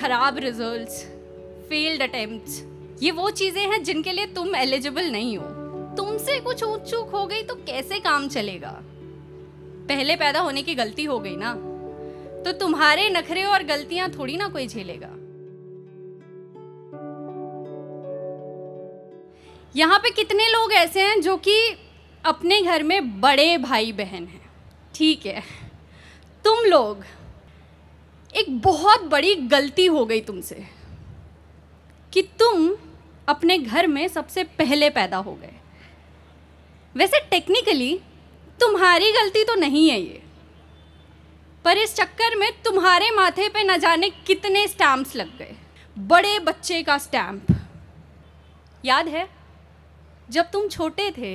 ख़राब results failed attempts ये वो चीज़ें हैं जिनके लिए तुम एलिजिबल नहीं हो तुमसे कुछ ऊँच चूक हो गई तो कैसे काम चलेगा पहले पैदा होने की गलती हो गई ना तो तुम्हारे नखरे और गलतियां थोड़ी ना कोई झेलेगा यहाँ पे कितने लोग ऐसे हैं जो कि अपने घर में बड़े भाई बहन हैं ठीक है तुम लोग एक बहुत बड़ी गलती हो गई तुमसे कि तुम अपने घर में सबसे पहले पैदा हो गए वैसे टेक्निकली तुम्हारी गलती तो नहीं है ये पर इस चक्कर में तुम्हारे माथे पे न जाने कितने स्टैम्प्स लग गए बड़े बच्चे का स्टैम्प याद है जब तुम छोटे थे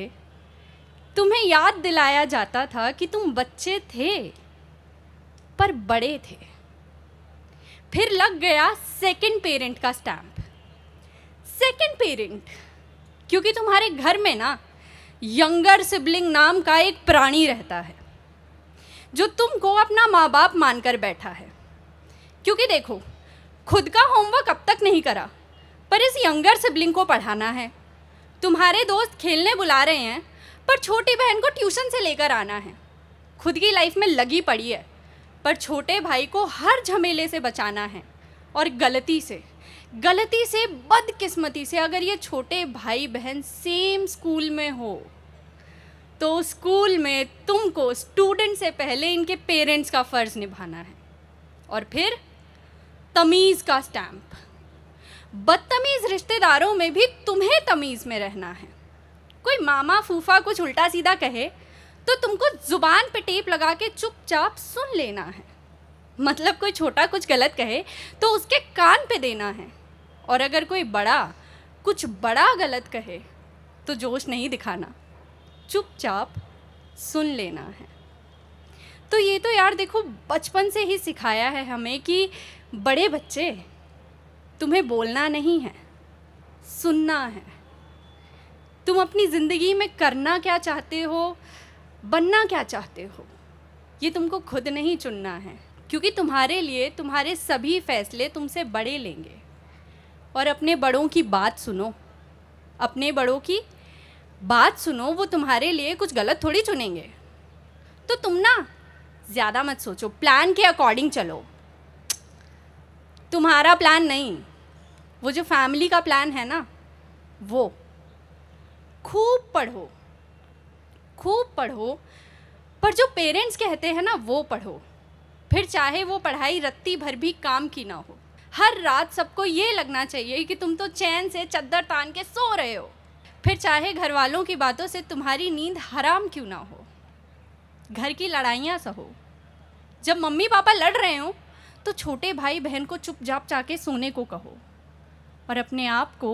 तुम्हें याद दिलाया जाता था कि तुम बच्चे थे पर बड़े थे फिर लग गया सेकंड पेरेंट का स्टैम्प सेकंड पेरेंट क्योंकि तुम्हारे घर में ना यंगर सिबलिंग नाम का एक प्राणी रहता है जो तुमको अपना माँ बाप मानकर बैठा है क्योंकि देखो खुद का होमवर्क अब तक नहीं करा पर इस यंगर सिबलिंग को पढ़ाना है तुम्हारे दोस्त खेलने बुला रहे हैं पर छोटी बहन को ट्यूशन से लेकर आना है खुद की लाइफ में लगी पड़ी है पर छोटे भाई को हर झमेले से बचाना है और गलती से गलती से बदकिस्मती से अगर ये छोटे भाई बहन सेम स्कूल में हो तो स्कूल में तुमको स्टूडेंट से पहले इनके पेरेंट्स का फ़र्ज़ निभाना है और फिर तमीज़ का स्टैम्प बदतमीज़ रिश्तेदारों में भी तुम्हें तमीज़ में रहना है कोई मामा फूफा कुछ उल्टा सीधा कहे तो तुमको ज़ुबान पे टेप लगा के चुपचाप सुन लेना है मतलब कोई छोटा कुछ गलत कहे तो उसके कान पे देना है और अगर कोई बड़ा कुछ बड़ा गलत कहे तो जोश नहीं दिखाना चुपचाप सुन लेना है तो ये तो यार देखो बचपन से ही सिखाया है हमें कि बड़े बच्चे तुम्हें बोलना नहीं है सुनना है तुम अपनी ज़िंदगी में करना क्या चाहते हो बनना क्या चाहते हो ये तुमको खुद नहीं चुनना है क्योंकि तुम्हारे लिए तुम्हारे सभी फैसले तुमसे बड़े लेंगे और अपने बड़ों की बात सुनो अपने बड़ों की बात सुनो वो तुम्हारे लिए कुछ गलत थोड़ी चुनेंगे तो तुम ना ज़्यादा मत सोचो प्लान के अकॉर्डिंग चलो तुम्हारा प्लान नहीं वो जो फैमिली का प्लान है ना वो खूब पढ़ो खूब पढ़ो पर जो पेरेंट्स कहते हैं ना वो पढ़ो फिर चाहे वो पढ़ाई रत्ती भर भी काम की ना हो हर रात सबको ये लगना चाहिए कि तुम तो चैन से चद्दर तान के सो रहे हो फिर चाहे घर वालों की बातों से तुम्हारी नींद हराम क्यों ना हो घर की लड़ाइयाँ सहो जब मम्मी पापा लड़ रहे हो तो छोटे भाई बहन को चुपचाप जाके सोने को कहो और अपने आप को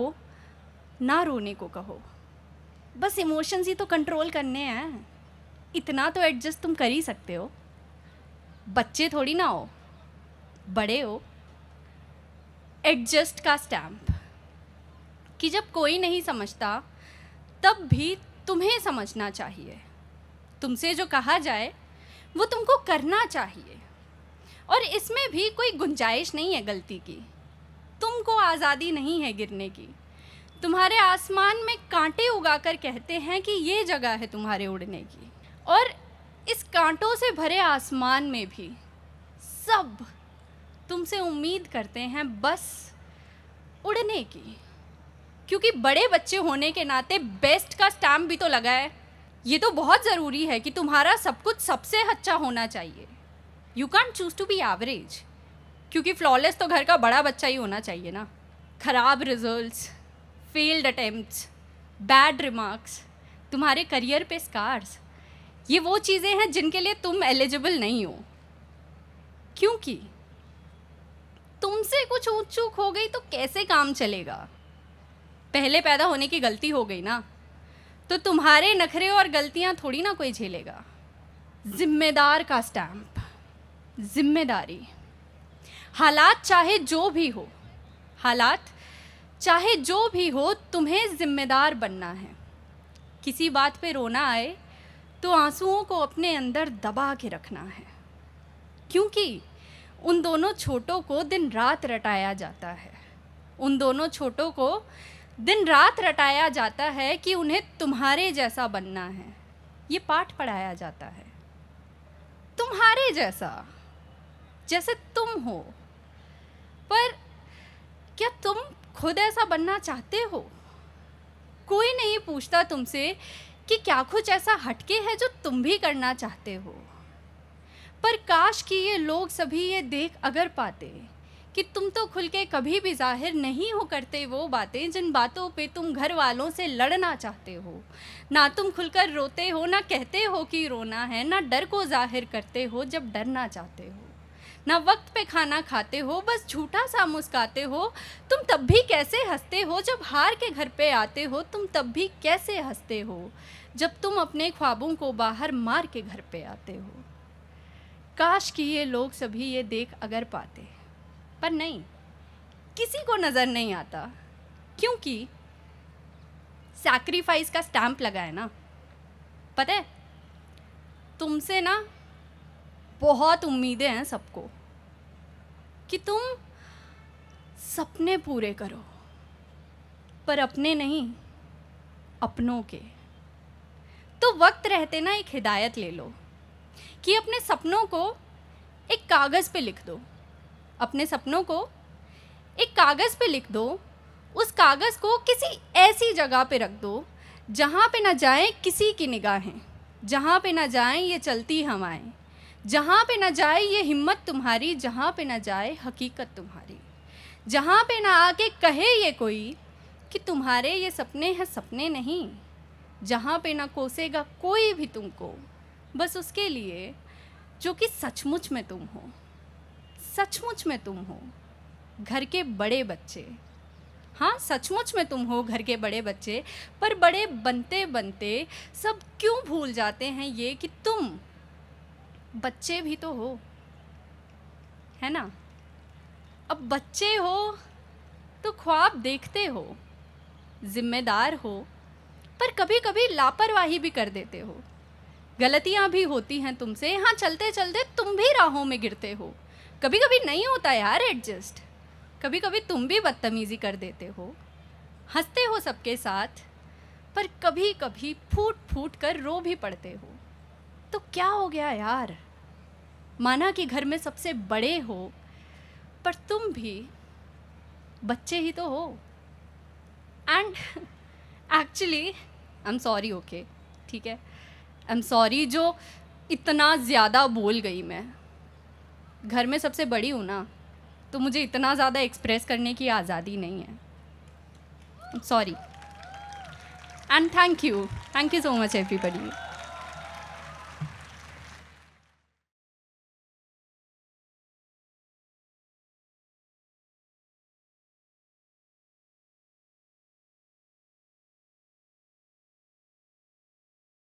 ना रोने को कहो बस इमोशंस ही तो कंट्रोल करने हैं इतना तो एडजस्ट तुम कर ही सकते हो बच्चे थोड़ी ना हो बड़े हो एडजस्ट का स्टैम्प कि जब कोई नहीं समझता तब भी तुम्हें समझना चाहिए तुमसे जो कहा जाए वो तुमको करना चाहिए और इसमें भी कोई गुंजाइश नहीं है गलती की तुमको आज़ादी नहीं है गिरने की तुम्हारे आसमान में कांटे उगाकर कहते हैं कि ये जगह है तुम्हारे उड़ने की और इस कांटों से भरे आसमान में भी सब तुमसे उम्मीद करते हैं बस उड़ने की क्योंकि बड़े बच्चे होने के नाते बेस्ट का स्टैम्प भी तो लगा है ये तो बहुत ज़रूरी है कि तुम्हारा सब कुछ सबसे अच्छा होना चाहिए you can't choose to be average क्योंकि फ्लॉलेस तो घर का बड़ा बच्चा ही होना चाहिए ना खराब results failed attempts bad remarks तुम्हारे करियर पे स्कार्स ये वो चीज़ें हैं जिनके लिए तुम एलिजिबल नहीं हो क्योंकि तुमसे कुछ ऊँच चूक हो गई तो कैसे काम चलेगा पहले पैदा होने की गलती हो गई ना तो तुम्हारे नखरे और गलतियाँ थोड़ी ना कोई झेलेगा जिम्मेदार का स्टैम्प जिम्मेदारी हालात चाहे जो भी हो हालात चाहे जो भी हो तुम्हें जिम्मेदार बनना है किसी बात पे रोना आए तो आंसुओं को अपने अंदर दबा के रखना है क्योंकि उन दोनों छोटों को दिन रात रटाया जाता है उन दोनों छोटों को दिन रात रटाया जाता है कि उन्हें तुम्हारे जैसा बनना है ये पाठ पढ़ाया जाता है तुम्हारे जैसा जैसे तुम हो पर क्या तुम खुद ऐसा बनना चाहते हो कोई नहीं पूछता तुमसे कि क्या कुछ ऐसा हटके है जो तुम भी करना चाहते हो पर काश कि ये लोग सभी ये देख अगर पाते कि तुम तो खुल के कभी भी जाहिर नहीं हो करते वो बातें जिन बातों पे तुम घर वालों से लड़ना चाहते हो ना तुम खुलकर रोते हो ना कहते हो कि रोना है ना डर को जाहिर करते हो जब डरना चाहते हो ना वक्त पे खाना खाते हो बस झूठा सा मुस्काते हो तुम तब भी कैसे हंसते हो जब हार के घर पे आते हो तुम तब भी कैसे हंसते हो जब तुम अपने ख्वाबों को बाहर मार के घर पे आते हो काश कि ये लोग सभी ये देख अगर पाते पर नहीं किसी को नज़र नहीं आता क्योंकि सैक्रिफाइस का स्टैंप लगा है ना पता है तुमसे ना बहुत उम्मीदें हैं सबको कि तुम सपने पूरे करो पर अपने नहीं अपनों के तो वक्त रहते ना एक हिदायत ले लो कि अपने सपनों को एक कागज़ पे लिख दो अपने सपनों को एक कागज़ पे लिख दो उस कागज़ को किसी ऐसी जगह पे रख दो जहाँ पे ना जाए किसी की निगाहें जहाँ पे ना जाएं ये चलती हवाएं जहाँ पे ना जाए ये हिम्मत तुम्हारी जहाँ पे ना जाए हकीकत तुम्हारी जहाँ पे ना आके कहे ये कोई कि तुम्हारे ये सपने हैं सपने नहीं जहाँ पे ना कोसेगा कोई भी तुमको बस उसके लिए जो कि सचमुच में तुम हो सचमुच में तुम हो घर के बड़े बच्चे हाँ सचमुच में तुम हो घर के बड़े बच्चे पर बड़े बनते बनते सब क्यों भूल जाते हैं ये कि तुम बच्चे भी तो हो है ना अब बच्चे हो तो ख्वाब देखते हो जिम्मेदार हो पर कभी कभी लापरवाही भी कर देते हो गलतियाँ भी होती हैं तुमसे यहाँ चलते चलते तुम भी राहों में गिरते हो कभी कभी नहीं होता यार एडजस्ट कभी कभी तुम भी बदतमीज़ी कर देते हो हंसते हो सबके साथ पर कभी कभी फूट फूट कर रो भी पड़ते हो तो क्या हो गया यार माना कि घर में सबसे बड़े हो पर तुम भी बच्चे ही तो हो and actually I am sorry okay ठीक है आई एम सॉरी जो इतना ज़्यादा बोल गई मैं घर में सबसे बड़ी हूँ ना तो मुझे इतना ज़्यादा एक्सप्रेस करने की आज़ादी नहीं है sorry and thank you thank you so much everybody